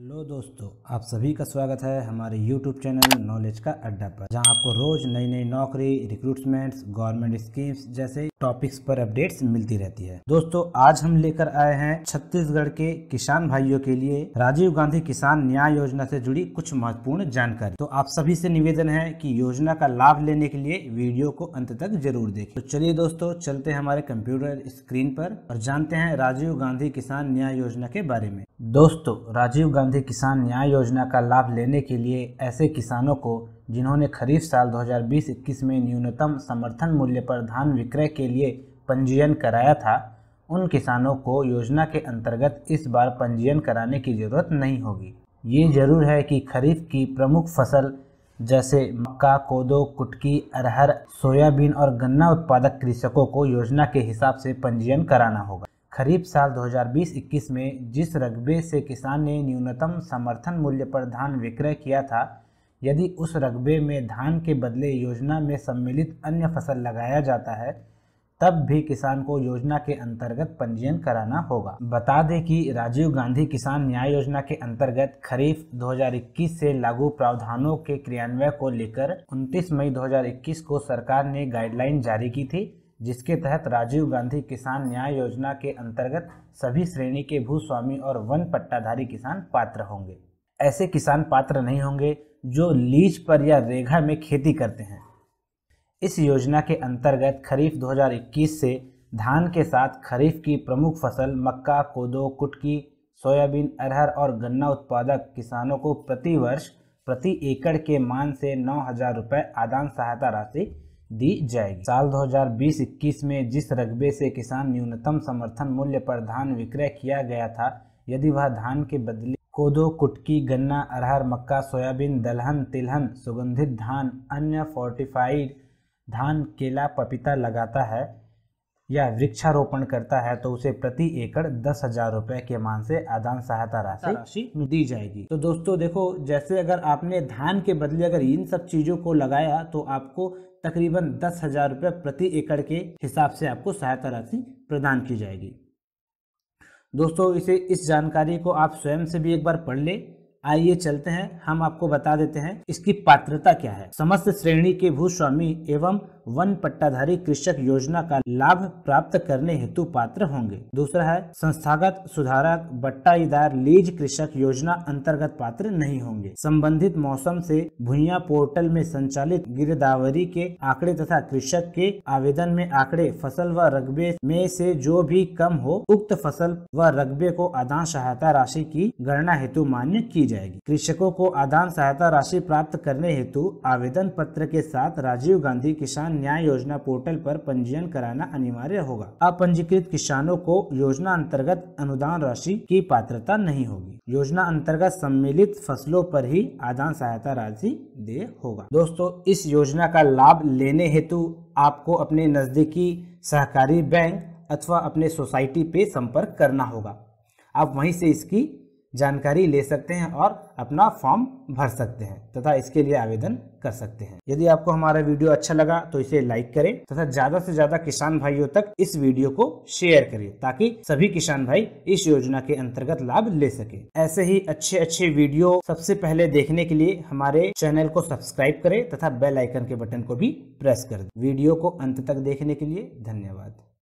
hello दोस्तों आप सभी का स्वागत है हमारे यूट्यूब चैनल नॉलेज का अड्डा पर जहां आपको रोज नई नई नौकरी रिक्रूटमेंट्स गवर्नमेंट स्कीम्स जैसे टॉपिक्स पर अपडेट्स मिलती रहती है दोस्तों आज हम लेकर आए हैं छत्तीसगढ़ के किसान भाइयों के लिए राजीव गांधी किसान न्याय योजना से जुड़ी कुछ महत्वपूर्ण जानकारी तो आप सभी से निवेदन है की योजना का लाभ लेने के लिए वीडियो को अंत तक जरूर देखें तो चलिए दोस्तों चलते हैं हमारे कंप्यूटर स्क्रीन पर और जानते हैं राजीव गांधी किसान न्याय योजना के बारे में दोस्तों राजीव गांधी प्रधानमंत्री किसान न्याय योजना का लाभ लेने के लिए ऐसे किसानों को जिन्होंने खरीफ साल 2020-21 में न्यूनतम समर्थन मूल्य पर धान विक्रय के लिए पंजीयन कराया था उन किसानों को योजना के अंतर्गत इस बार पंजीयन कराने की ज़रूरत नहीं होगी ये जरूर है कि खरीफ की प्रमुख फसल जैसे मक्का कोदो कुटकी अरहर सोयाबीन और गन्ना उत्पादक कृषकों को योजना के हिसाब से पंजीयन कराना होगा खरीफ साल 2020-21 में जिस रकबे से किसान ने न्यूनतम समर्थन मूल्य पर धान विक्रय किया था यदि उस रकबे में धान के बदले योजना में सम्मिलित अन्य फसल लगाया जाता है तब भी किसान को योजना के अंतर्गत पंजीयन कराना होगा बता दें कि राजीव गांधी किसान न्याय योजना के अंतर्गत खरीफ 2021 से लागू प्रावधानों के क्रियान्वयन को लेकर 29 मई 2021 को सरकार ने गाइडलाइन जारी की थी जिसके तहत राजीव गांधी किसान न्याय योजना के अंतर्गत सभी श्रेणी के भूस्वामी और वन पट्टाधारी किसान पात्र होंगे ऐसे किसान पात्र नहीं होंगे जो लीज पर या रेघा में खेती करते हैं इस योजना के अंतर्गत खरीफ 2021 से धान के साथ खरीफ की प्रमुख फसल मक्का कोदो कुटकी सोयाबीन अरहर और गन्ना उत्पादक किसानों को प्रति वर्ष प्रति एकड़ के मान से नौ हजार रुपये आदान सहायता राशि दी जाएगी साल 2020-21 में जिस रकबे से किसान न्यूनतम समर्थन मूल्य पर धान विक्रय किया गया था यदि वह धान के बदले कोदो कुटकी गन्ना अरहर मक्का सोयाबीन दलहन तिलहन सुगंधित धान अन्य फोर्टिफाइड धान केला पपीता लगाता है या वृक्षारोपण करता है तो उसे प्रति एकड़ दस हजार रुपए के मान से आदान सहायता राशि राशि दी जाएगी तो दोस्तों देखो जैसे अगर आपने धान के बदले अगर इन सब चीजों को लगाया तो आपको तकरीबन दस हज़ार रुपये प्रति एकड़ के हिसाब से आपको सहायता राशि प्रदान की जाएगी दोस्तों इसे इस जानकारी को आप स्वयं से भी एक बार पढ़ लें आइए चलते हैं हम आपको बता देते हैं इसकी पात्रता क्या है समस्त श्रेणी के भूस्वामी एवं वन पट्टाधारी कृषक योजना का लाभ प्राप्त करने हेतु पात्र होंगे दूसरा है संस्थागत सुधारक बट्टाईदार लीज कृषक योजना अंतर्गत पात्र नहीं होंगे संबंधित मौसम से भूया पोर्टल में संचालित गिरदावरी के आंकड़े तथा कृषक के आवेदन में आंकड़े फसल व रकबे में से जो भी कम हो उक्त फसल व रकबे को आदान सहायता राशि की गणना हेतु मान्य की जाएगी कृषकों को आदान सहायता राशि प्राप्त करने हेतु आवेदन पत्र के साथ राजीव गांधी किसान न्याय योजना पोर्टल पर पंजीयन कराना अनिवार्य होगा अपंजीकृत किसानों को योजना अंतर्गत अनुदान राशि की पात्रता नहीं होगी योजना अंतर्गत सम्मिलित फसलों पर ही आदान सहायता राशि दे होगा दोस्तों इस योजना का लाभ लेने हेतु आपको अपने नज़दीकी सहकारी बैंक अथवा अपने सोसाइटी पे संपर्क करना होगा आप वहीं से इसकी जानकारी ले सकते हैं और अपना फॉर्म भर सकते हैं तथा इसके लिए आवेदन कर सकते हैं यदि आपको हमारा वीडियो अच्छा लगा तो इसे लाइक करें तथा ज्यादा से ज्यादा किसान भाइयों तक इस वीडियो को शेयर करें ताकि सभी किसान भाई इस योजना के अंतर्गत लाभ ले सके ऐसे ही अच्छे अच्छे वीडियो सबसे पहले देखने के लिए हमारे चैनल को सब्सक्राइब करे तथा बेलाइकन के बटन को भी प्रेस कर वीडियो को अंत तक देखने के लिए धन्यवाद